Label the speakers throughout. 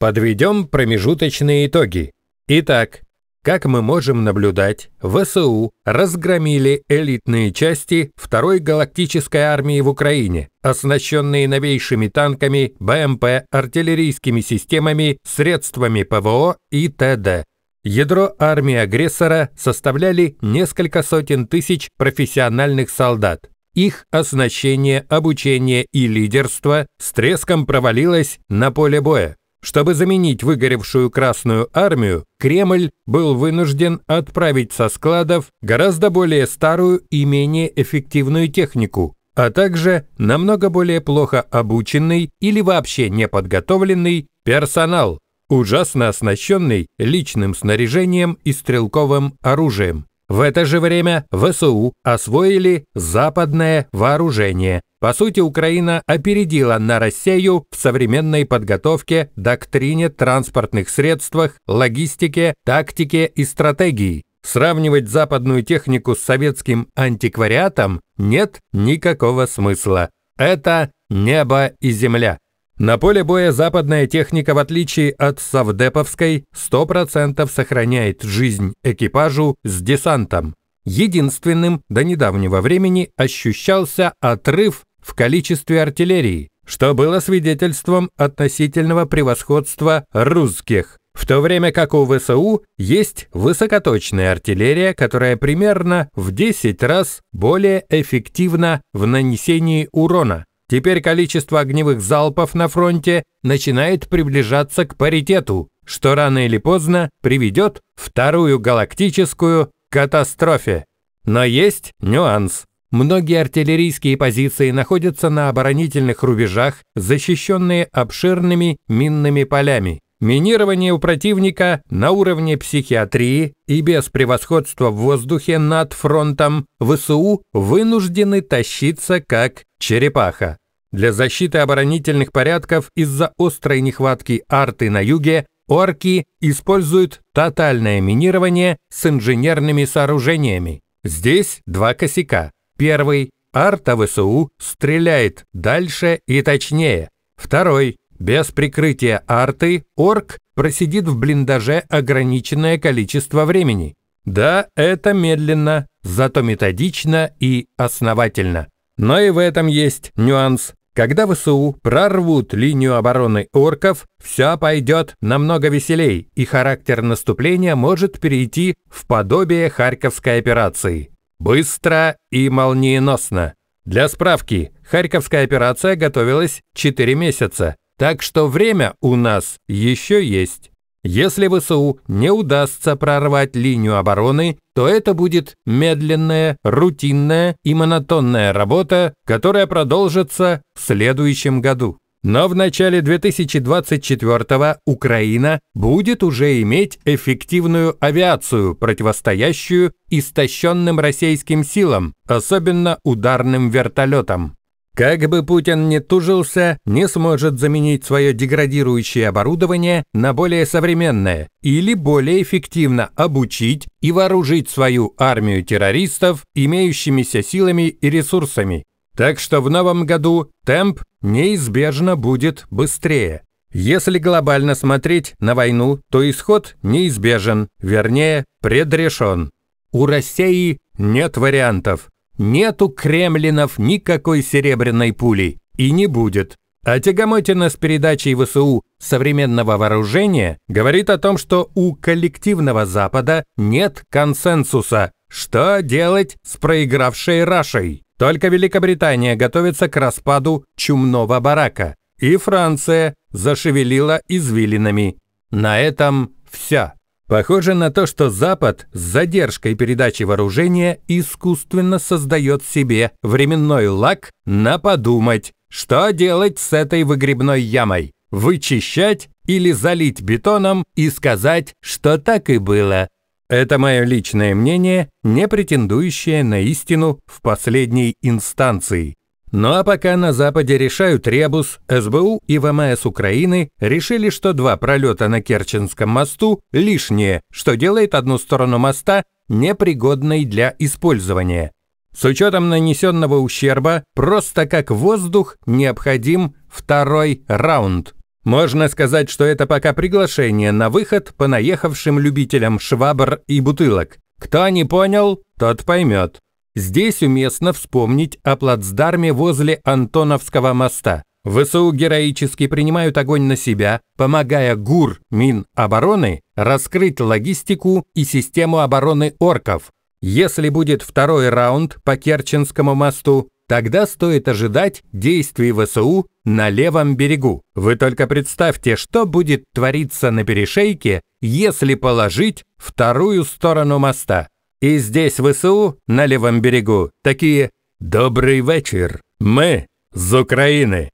Speaker 1: Подведем промежуточные итоги. Итак, как мы можем наблюдать, ВСУ разгромили элитные части второй галактической армии в Украине, оснащенные новейшими танками, БМП, артиллерийскими системами, средствами ПВО и т.д. Ядро армии агрессора составляли несколько сотен тысяч профессиональных солдат. Их оснащение, обучение и лидерство с треском провалилось на поле боя. Чтобы заменить выгоревшую Красную армию, Кремль был вынужден отправить со складов гораздо более старую и менее эффективную технику, а также намного более плохо обученный или вообще неподготовленный персонал, ужасно оснащенный личным снаряжением и стрелковым оружием. В это же время ВСУ освоили западное вооружение, по сути, Украина опередила на Россию в современной подготовке, доктрине, транспортных средствах, логистике, тактике и стратегии. Сравнивать западную технику с советским антиквариатом нет никакого смысла. Это небо и земля. На поле боя западная техника, в отличие от совдеповской, 100% сохраняет жизнь экипажу с десантом. Единственным до недавнего времени ощущался отрыв в количестве артиллерии, что было свидетельством относительного превосходства русских, в то время как у ВСУ есть высокоточная артиллерия, которая примерно в 10 раз более эффективна в нанесении урона. Теперь количество огневых залпов на фронте начинает приближаться к паритету, что рано или поздно приведет вторую галактическую катастрофе. Но есть нюанс. Многие артиллерийские позиции находятся на оборонительных рубежах, защищенные обширными минными полями. Минирование у противника на уровне психиатрии и без превосходства в воздухе над фронтом ВСУ вынуждены тащиться как черепаха. Для защиты оборонительных порядков из-за острой нехватки арты на юге орки используют тотальное минирование с инженерными сооружениями. Здесь два косяка. Первый. Арта ВСУ стреляет дальше и точнее. Второй. Без прикрытия арты орк просидит в блиндаже ограниченное количество времени. Да, это медленно, зато методично и основательно. Но и в этом есть нюанс. Когда ВСУ прорвут линию обороны орков, все пойдет намного веселей, и характер наступления может перейти в подобие Харьковской операции. Быстро и молниеносно. Для справки, Харьковская операция готовилась 4 месяца, так что время у нас еще есть. Если ВСУ не удастся прорвать линию обороны, то это будет медленная, рутинная и монотонная работа, которая продолжится в следующем году. Но в начале 2024 Украина будет уже иметь эффективную авиацию, противостоящую истощенным российским силам, особенно ударным вертолетам. Как бы Путин ни тужился, не сможет заменить свое деградирующее оборудование на более современное или более эффективно обучить и вооружить свою армию террористов имеющимися силами и ресурсами. Так что в новом году темп неизбежно будет быстрее. Если глобально смотреть на войну, то исход неизбежен, вернее, предрешен. У России нет вариантов. Нет у кремлинов никакой серебряной пули. И не будет. А тягомотина с передачей ВСУ современного вооружения говорит о том, что у коллективного Запада нет консенсуса, что делать с проигравшей Рашей. Только Великобритания готовится к распаду чумного барака, и Франция зашевелила извилинами. На этом все. Похоже на то, что Запад с задержкой передачи вооружения искусственно создает себе временной лак на подумать, что делать с этой выгребной ямой. Вычищать или залить бетоном и сказать, что так и было. Это мое личное мнение, не претендующее на истину в последней инстанции. Ну а пока на Западе решают ребус, СБУ и ВМС Украины решили, что два пролета на Керченском мосту – лишнее, что делает одну сторону моста непригодной для использования. С учетом нанесенного ущерба, просто как воздух, необходим второй раунд – можно сказать, что это пока приглашение на выход по наехавшим любителям швабр и бутылок. Кто не понял, тот поймет. Здесь уместно вспомнить о плацдарме возле Антоновского моста. ВСУ героически принимают огонь на себя, помогая ГУР Минобороны раскрыть логистику и систему обороны орков. Если будет второй раунд по Керченскому мосту, тогда стоит ожидать действий ВСУ на левом берегу. Вы только представьте, что будет твориться на перешейке, если положить вторую сторону моста. И здесь ВСУ на левом берегу такие «Добрый вечер, мы с Украины».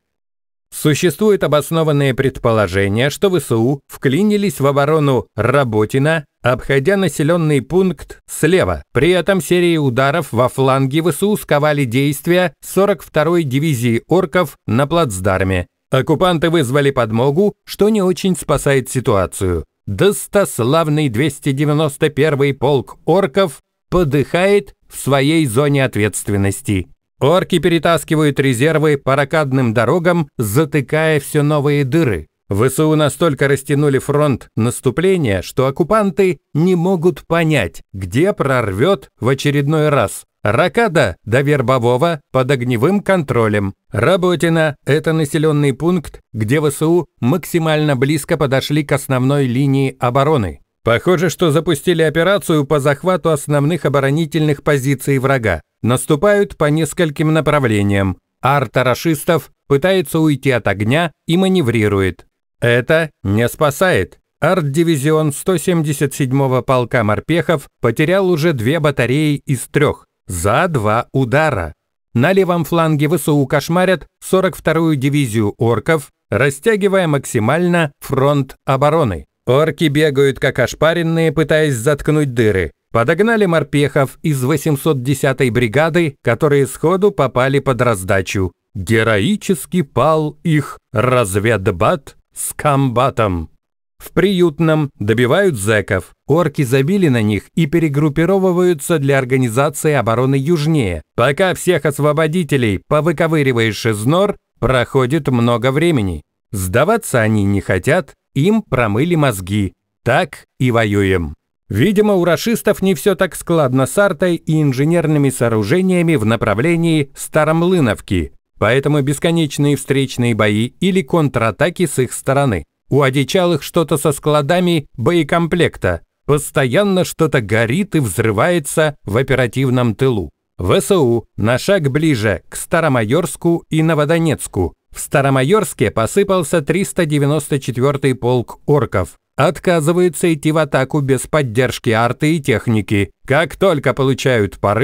Speaker 1: Существует обоснованное предположение, что ВСУ вклинились в оборону Работина, обходя населенный пункт слева. При этом серии ударов во фланге ВСУ сковали действия 42-й дивизии орков на плацдарме. Оккупанты вызвали подмогу, что не очень спасает ситуацию. Достославный 291-й полк орков подыхает в своей зоне ответственности. Орки перетаскивают резервы по ракадным дорогам, затыкая все новые дыры. ВСУ настолько растянули фронт наступления, что оккупанты не могут понять, где прорвет в очередной раз. Ракада до Вербового под огневым контролем. Работина – это населенный пункт, где ВСУ максимально близко подошли к основной линии обороны. Похоже, что запустили операцию по захвату основных оборонительных позиций врага наступают по нескольким направлениям. Арта рашистов пытается уйти от огня и маневрирует. Это не спасает. Арт-дивизион 177-го полка морпехов потерял уже две батареи из трех за два удара. На левом фланге ВСУ кошмарят 42-ю дивизию орков, растягивая максимально фронт обороны. Орки бегают как ошпаренные, пытаясь заткнуть дыры подогнали морпехов из 810-й бригады, которые сходу попали под раздачу. Героически пал их разведбат с комбатом. В приютном добивают зэков. Орки забили на них и перегруппировываются для организации обороны южнее. Пока всех освободителей повыковыриваешь из нор, проходит много времени. Сдаваться они не хотят, им промыли мозги. Так и воюем. Видимо, у рашистов не все так складно с артой и инженерными сооружениями в направлении Старомлыновки, поэтому бесконечные встречные бои или контратаки с их стороны. У одичалых что-то со складами боекомплекта. Постоянно что-то горит и взрывается в оперативном тылу. ВСУ на шаг ближе к Старомайорску и Новодонецку. В Старомайорске посыпался 394-й полк орков отказываются идти в атаку без поддержки арты и техники. Как только получают по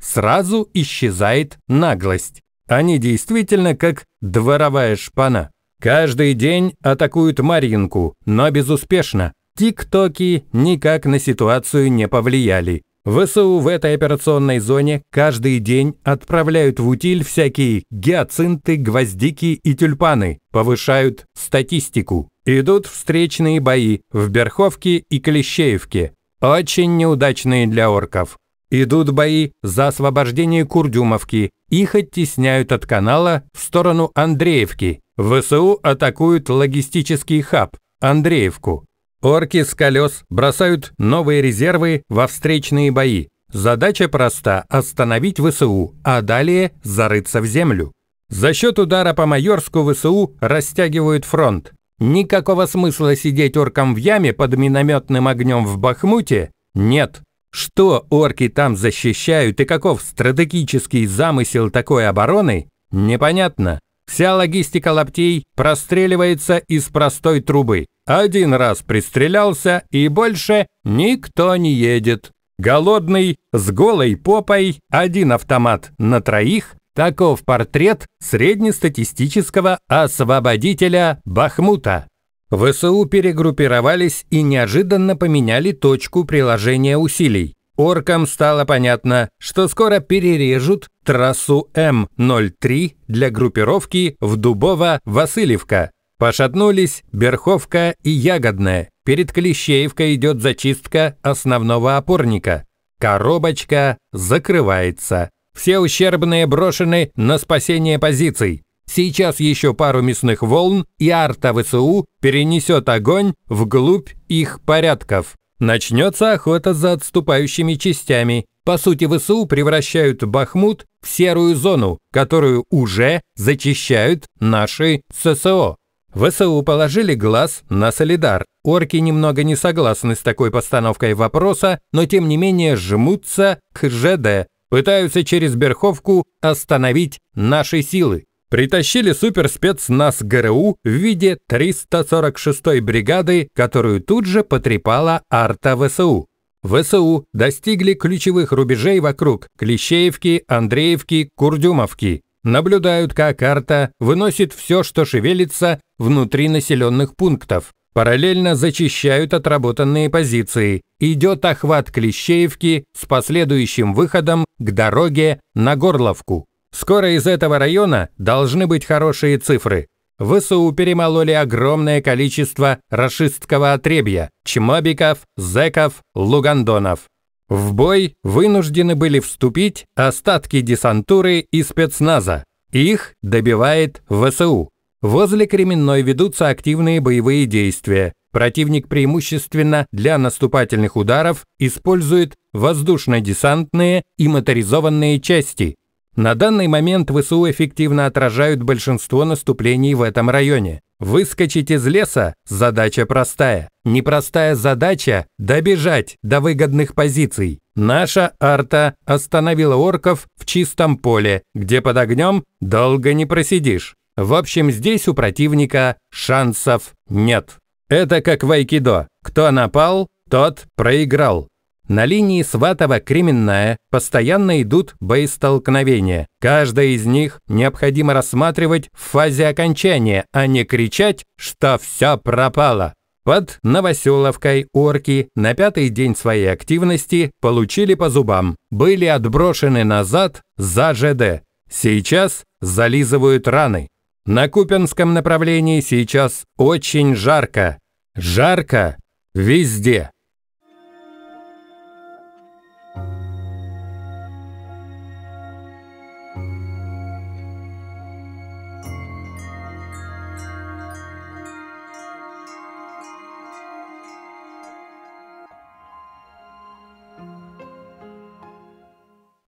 Speaker 1: сразу исчезает наглость. Они действительно как дворовая шпана. Каждый день атакуют Маринку, но безуспешно. Тиктоки никак на ситуацию не повлияли. ВСУ в этой операционной зоне каждый день отправляют в утиль всякие гиацинты, гвоздики и тюльпаны, повышают статистику. Идут встречные бои в Берховке и Клещеевке, очень неудачные для орков. Идут бои за освобождение Курдюмовки, их оттесняют от канала в сторону Андреевки. ВСУ атакуют логистический хаб, Андреевку. Орки с колес бросают новые резервы во встречные бои. Задача проста – остановить ВСУ, а далее зарыться в землю. За счет удара по Майорску ВСУ растягивают фронт. Никакого смысла сидеть оркам в яме под минометным огнем в Бахмуте нет. Что орки там защищают и каков стратегический замысел такой обороны, непонятно. Вся логистика лаптей простреливается из простой трубы. Один раз пристрелялся, и больше никто не едет. Голодный, с голой попой, один автомат на троих, Таков портрет среднестатистического освободителя Бахмута. ВСУ перегруппировались и неожиданно поменяли точку приложения усилий. Оркам стало понятно, что скоро перережут трассу М-03 для группировки в Дубово-Васильевка. Пошатнулись Берховка и Ягодная. Перед Клещеевкой идет зачистка основного опорника. Коробочка закрывается все ущербные брошены на спасение позиций. Сейчас еще пару мясных волн, и арта ВСУ перенесет огонь вглубь их порядков. Начнется охота за отступающими частями. По сути, ВСУ превращают Бахмут в серую зону, которую уже зачищают наши ССО. ВСУ положили глаз на Солидар. Орки немного не согласны с такой постановкой вопроса, но тем не менее жмутся к ЖД, пытаются через Берховку остановить наши силы. Притащили суперспецназ ГРУ в виде 346-й бригады, которую тут же потрепала арта ВСУ. ВСУ достигли ключевых рубежей вокруг Клещеевки, Андреевки, Курдюмовки. Наблюдают, как арта выносит все, что шевелится внутри населенных пунктов. Параллельно зачищают отработанные позиции. Идет охват Клещеевки с последующим выходом к дороге на Горловку. Скоро из этого района должны быть хорошие цифры. ВСУ перемололи огромное количество рашистского отребья – чмобиков, зеков, лугандонов. В бой вынуждены были вступить остатки десантуры и спецназа. Их добивает ВСУ. Возле Кременной ведутся активные боевые действия. Противник преимущественно для наступательных ударов использует воздушно-десантные и моторизованные части. На данный момент ВСУ эффективно отражают большинство наступлений в этом районе. Выскочить из леса – задача простая. Непростая задача – добежать до выгодных позиций. Наша арта остановила орков в чистом поле, где под огнем долго не просидишь. В общем, здесь у противника шансов нет. Это как в айкидо. Кто напал, тот проиграл. На линии Сватова-Кременная постоянно идут боестолкновения. Каждое из них необходимо рассматривать в фазе окончания, а не кричать, что все пропало. Под Новоселовкой орки на пятый день своей активности получили по зубам, были отброшены назад за ЖД. Сейчас зализывают раны. На Купенском направлении сейчас очень жарко. Жарко везде.